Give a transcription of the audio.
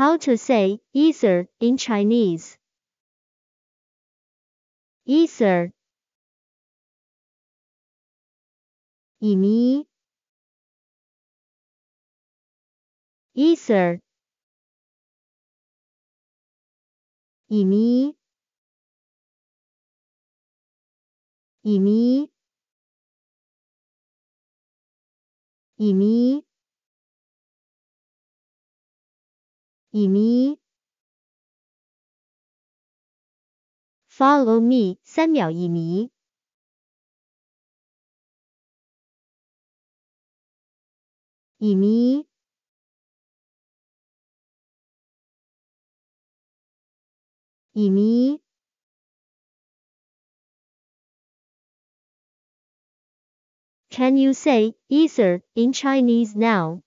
How to say ether in Chinese? Ether. 乙醚 ether 乙醚乙醚乙醚 이미 follow me 3秒以迷 이미 이미 Can you say either in Chinese now?